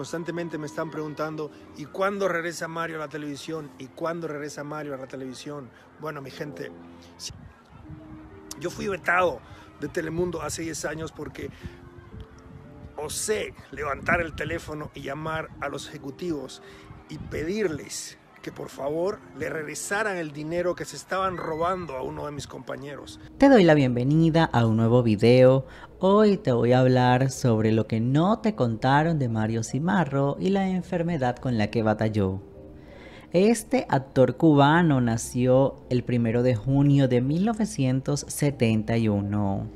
constantemente me están preguntando, ¿y cuándo regresa Mario a la televisión? ¿Y cuándo regresa Mario a la televisión? Bueno, mi gente, yo fui vetado de Telemundo hace 10 años porque osé levantar el teléfono y llamar a los ejecutivos y pedirles que por favor le regresaran el dinero que se estaban robando a uno de mis compañeros. Te doy la bienvenida a un nuevo video. Hoy te voy a hablar sobre lo que no te contaron de Mario Cimarro y la enfermedad con la que batalló. Este actor cubano nació el 1 de junio de 1971.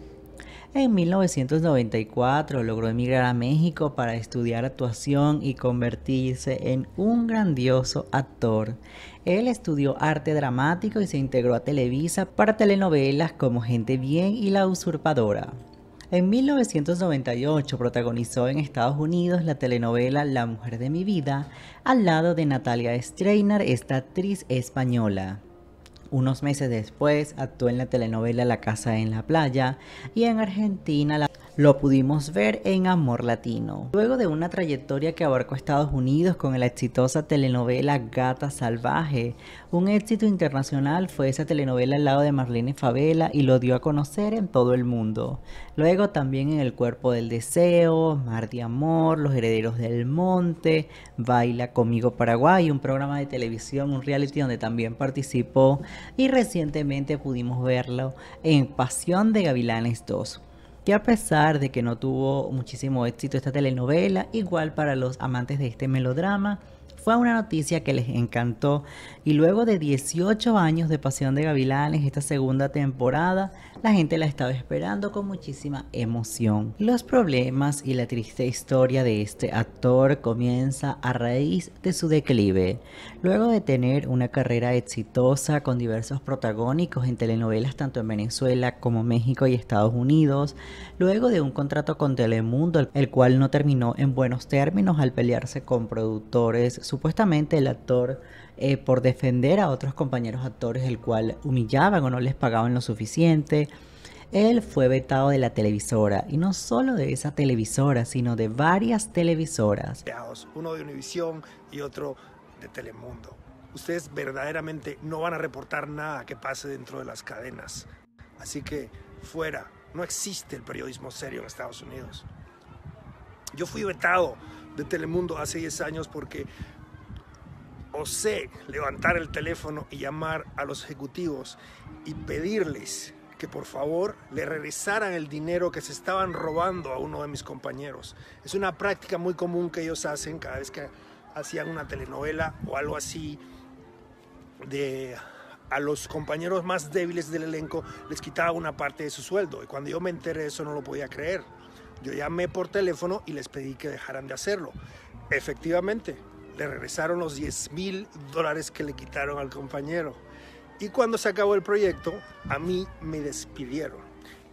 En 1994 logró emigrar a México para estudiar actuación y convertirse en un grandioso actor. Él estudió arte dramático y se integró a Televisa para telenovelas como Gente Bien y La Usurpadora. En 1998 protagonizó en Estados Unidos la telenovela La Mujer de mi Vida al lado de Natalia Streiner, esta actriz española. Unos meses después actuó en la telenovela La Casa en la Playa y en Argentina la lo pudimos ver en Amor Latino. Luego de una trayectoria que abarcó Estados Unidos con la exitosa telenovela Gata Salvaje, un éxito internacional fue esa telenovela al lado de Marlene Favela y lo dio a conocer en todo el mundo. Luego también en El Cuerpo del Deseo, Mar de Amor, Los Herederos del Monte, Baila Conmigo Paraguay, un programa de televisión, un reality donde también participó y recientemente pudimos verlo en Pasión de Gavilanes 2 que a pesar de que no tuvo muchísimo éxito esta telenovela, igual para los amantes de este melodrama, fue una noticia que les encantó y luego de 18 años de Pasión de Gavilanes, esta segunda temporada, la gente la estaba esperando con muchísima emoción. Los problemas y la triste historia de este actor comienza a raíz de su declive. Luego de tener una carrera exitosa con diversos protagónicos en telenovelas tanto en Venezuela como México y Estados Unidos, luego de un contrato con Telemundo, el cual no terminó en buenos términos al pelearse con productores, supuestamente el actor, eh, por defender a otros compañeros actores, el cual humillaban o no les pagaban lo suficiente, él fue vetado de la televisora, y no solo de esa televisora, sino de varias televisoras. Uno de Univisión y otro de Telemundo. Ustedes verdaderamente no van a reportar nada que pase dentro de las cadenas. Así que fuera, no existe el periodismo serio en Estados Unidos. Yo fui vetado de Telemundo hace 10 años porque o sé levantar el teléfono y llamar a los ejecutivos y pedirles que por favor le regresaran el dinero que se estaban robando a uno de mis compañeros. Es una práctica muy común que ellos hacen cada vez que hacían una telenovela o algo así de a los compañeros más débiles del elenco les quitaba una parte de su sueldo y cuando yo me enteré de eso no lo podía creer. Yo llamé por teléfono y les pedí que dejaran de hacerlo. Efectivamente, le regresaron los 10 mil dólares que le quitaron al compañero. Y cuando se acabó el proyecto, a mí me despidieron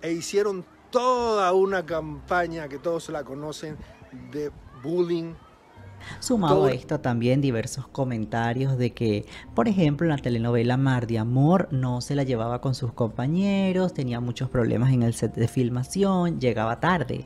e hicieron toda una campaña que todos la conocen de bullying Sumado a esto también diversos comentarios de que, por ejemplo, en la telenovela Mar de Amor no se la llevaba con sus compañeros, tenía muchos problemas en el set de filmación, llegaba tarde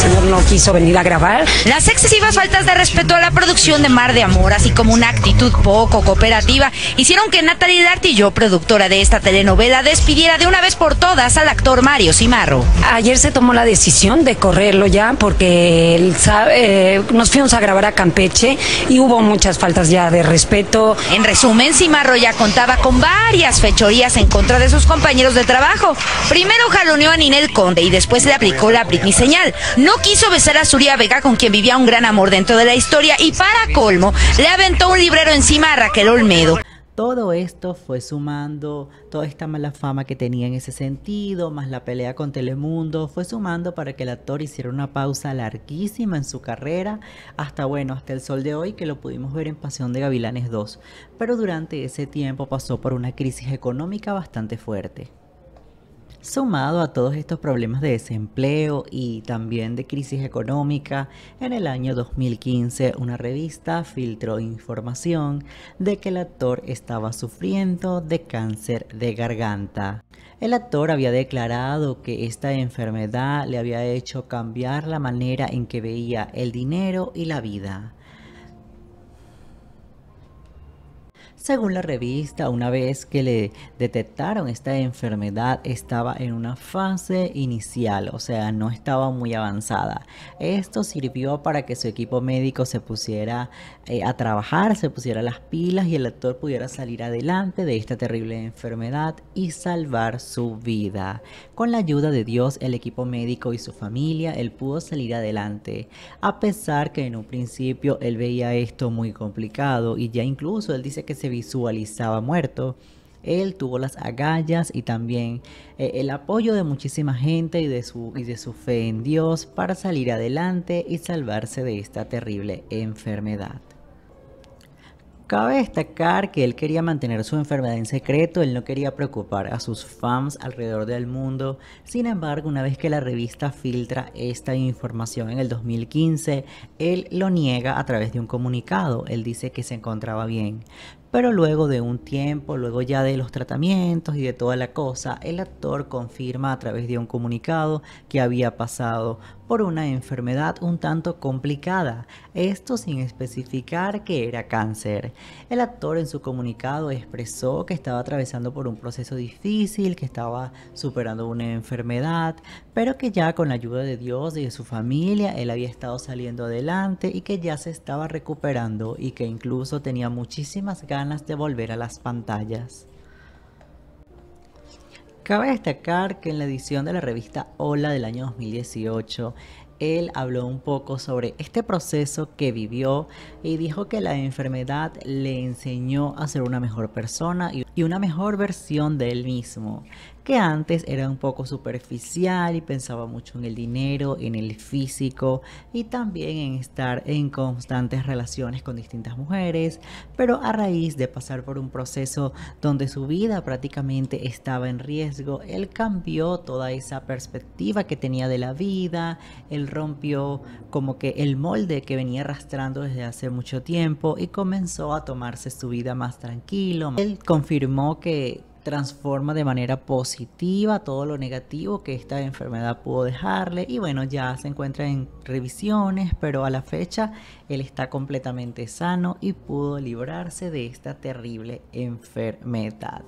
señor no quiso venir a grabar. Las excesivas faltas de respeto a la producción de Mar de Amor, así como una actitud poco cooperativa, hicieron que Natalie Dartillo, productora de esta telenovela, despidiera de una vez por todas al actor Mario Cimarro. Ayer se tomó la decisión de correrlo ya porque eh, nos fuimos a grabar a Campeche y hubo muchas faltas ya de respeto. En resumen, Cimarro ya contaba con varias fechorías en contra de sus compañeros de trabajo. Primero jaloneó a Ninel Conde y después le aplicó la Britney señal. No quiso besar a Zuria Vega, con quien vivía un gran amor dentro de la historia, y para colmo, le aventó un librero encima a Raquel Olmedo. Todo esto fue sumando toda esta mala fama que tenía en ese sentido, más la pelea con Telemundo, fue sumando para que el actor hiciera una pausa larguísima en su carrera, hasta bueno, hasta el sol de hoy que lo pudimos ver en Pasión de Gavilanes 2. Pero durante ese tiempo pasó por una crisis económica bastante fuerte. Sumado a todos estos problemas de desempleo y también de crisis económica, en el año 2015 una revista filtró información de que el actor estaba sufriendo de cáncer de garganta. El actor había declarado que esta enfermedad le había hecho cambiar la manera en que veía el dinero y la vida. Según la revista, una vez que le detectaron esta enfermedad, estaba en una fase inicial, o sea, no estaba muy avanzada. Esto sirvió para que su equipo médico se pusiera eh, a trabajar, se pusiera las pilas y el actor pudiera salir adelante de esta terrible enfermedad y salvar su vida. Con la ayuda de Dios, el equipo médico y su familia, él pudo salir adelante, a pesar que en un principio él veía esto muy complicado y ya incluso él dice que se visualizaba muerto. Él tuvo las agallas y también eh, el apoyo de muchísima gente y de, su, y de su fe en Dios para salir adelante y salvarse de esta terrible enfermedad. Cabe destacar que él quería mantener su enfermedad en secreto, él no quería preocupar a sus fans alrededor del mundo. Sin embargo, una vez que la revista filtra esta información en el 2015, él lo niega a través de un comunicado. Él dice que se encontraba bien, pero luego de un tiempo, luego ya de los tratamientos y de toda la cosa, el actor confirma a través de un comunicado que había pasado por una enfermedad un tanto complicada, esto sin especificar que era cáncer. El actor en su comunicado expresó que estaba atravesando por un proceso difícil, que estaba superando una enfermedad, pero que ya con la ayuda de Dios y de su familia él había estado saliendo adelante y que ya se estaba recuperando y que incluso tenía muchísimas ganas de volver a las pantallas. Cabe destacar que en la edición de la revista Hola del año 2018, él habló un poco sobre este proceso que vivió y dijo que la enfermedad le enseñó a ser una mejor persona y una mejor versión de él mismo, antes era un poco superficial y pensaba mucho en el dinero, en el físico y también en estar en constantes relaciones con distintas mujeres, pero a raíz de pasar por un proceso donde su vida prácticamente estaba en riesgo, él cambió toda esa perspectiva que tenía de la vida, él rompió como que el molde que venía arrastrando desde hace mucho tiempo y comenzó a tomarse su vida más tranquilo. Él confirmó que transforma de manera positiva todo lo negativo que esta enfermedad pudo dejarle y bueno, ya se encuentra en revisiones, pero a la fecha él está completamente sano y pudo librarse de esta terrible enfermedad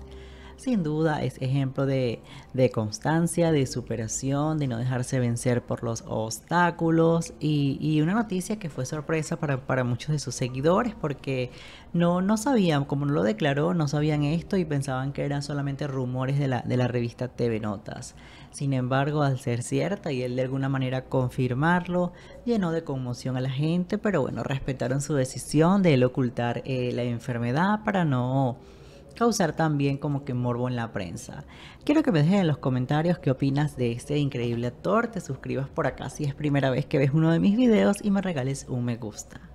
sin duda es ejemplo de, constancia, de superación, de no dejarse vencer por los obstáculos y, una noticia que fue sorpresa para, muchos de sus seguidores porque no, no sabían, como no lo declaró, no sabían esto y pensaban que eran solamente rumores de la, revista TV Notas. Sin embargo, al ser cierta y él de alguna manera confirmarlo, llenó de conmoción a la gente, pero bueno, respetaron su decisión de él ocultar eh, la enfermedad para no causar también como que morbo en la prensa. Quiero que me dejes en los comentarios qué opinas de este increíble actor, te suscribas por acá si es primera vez que ves uno de mis videos y me regales un me gusta.